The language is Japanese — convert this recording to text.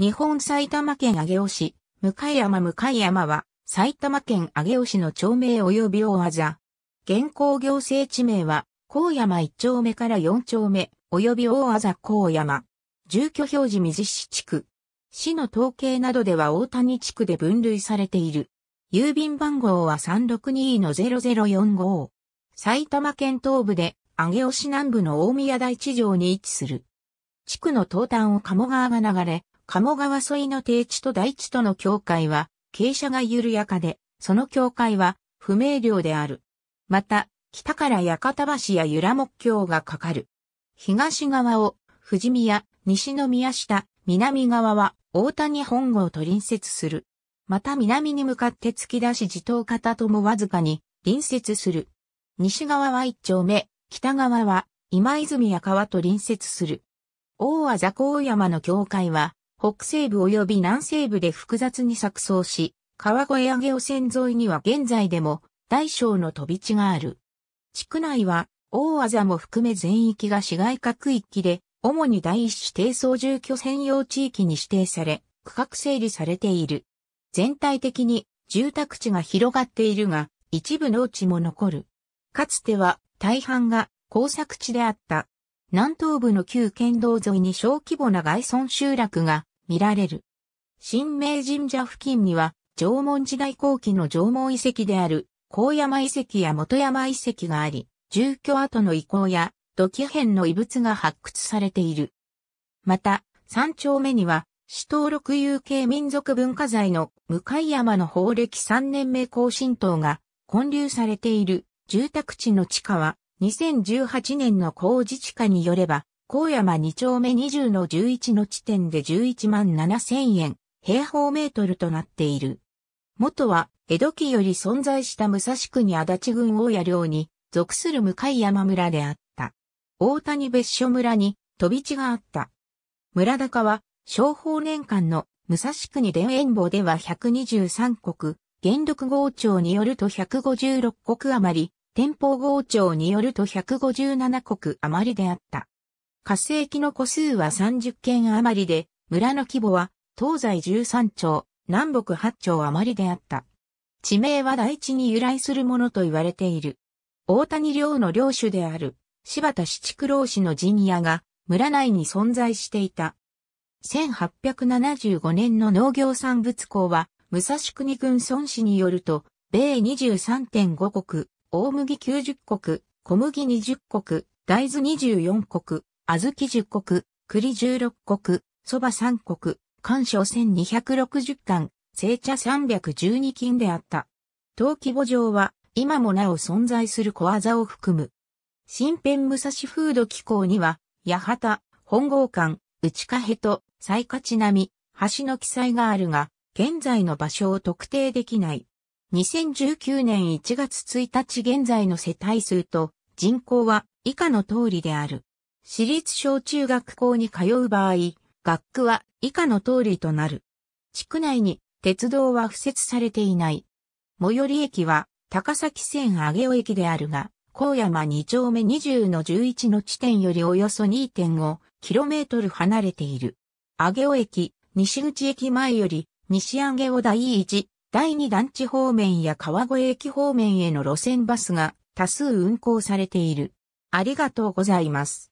日本埼玉県上尾市、向山向山は、埼玉県上尾市の町名及び大技。現行行政地名は、高山1丁目から4丁目、及び大技高山。住居表示水市地区。市の統計などでは大谷地区で分類されている。郵便番号は362の0045。埼玉県東部で、上尾市南部の大宮台地上に位置する。地区の東端を鴨川が流れ、鴨川沿いの低地と大地との境界は、傾斜が緩やかで、その境界は不明瞭である。また、北から屋形橋や由良木橋がかかる。東側を富士宮、西宮下、南側は大谷本郷と隣接する。また南に向かって突き出し地頭方ともわずかに隣接する。西側は一丁目、北側は今泉や川と隣接する。大和座高山の境界は北西部及び南西部で複雑に錯綜し、川越上尾線沿いには現在でも大小の飛び地がある。地区内は大字も含め全域が市街各域で、主に第一指定総住居専用地域に指定され、区画整理されている。全体的に住宅地が広がっているが、一部農地も残る。かつては大半が工作地であった。南東部の旧県道沿いに小規模な外村集落が見られる。神明神社付近には、縄文時代後期の縄文遺跡である、高山遺跡や元山遺跡があり、住居跡の遺構や土器片の遺物が発掘されている。また、三丁目には、市登録有形民族文化財の向山の法暦3年目更新塔が建立されている住宅地の地下は2018年の工事地下によれば高山二丁目20の11の地点で11万7千円、平方メートルとなっている。元は、江戸期より存在した武蔵区に足立郡大谷領に属する向山村であった。大谷別所村に飛び地があった。村高は、商法年間の武蔵国田園坊では123国、元禄号庁によると156国余り、天保号庁によると157国余りであった。活性期の個数は30件余りで、村の規模は東西13町、南北8町余りであった。地名は大地に由来するものと言われている。大谷領の領主である柴田七九郎氏の陣屋が村内に存在していた。1875年の農業産物校は武蔵国軍孫氏によると、米23.5国、大麦90国、小麦20国、大豆24国、小豆10国、栗16国、蕎麦3国、干渉1260巻、聖茶312金であった。陶器墓場は、今もなお存在する小技を含む。新編武蔵風土機構には、八幡、本郷館、内辺と、西地並、橋の記載があるが、現在の場所を特定できない。2019年1月1日現在の世帯数と人口は以下の通りである。私立小中学校に通う場合、学区は以下の通りとなる。地区内に鉄道は付設されていない。最寄り駅は高崎線上尾駅であるが、高山2丁目20の11の地点よりおよそ 2.5km 離れている。上尾駅、西口駅前より西上尾第1、第2団地方面や川越駅方面への路線バスが多数運行されている。ありがとうございます。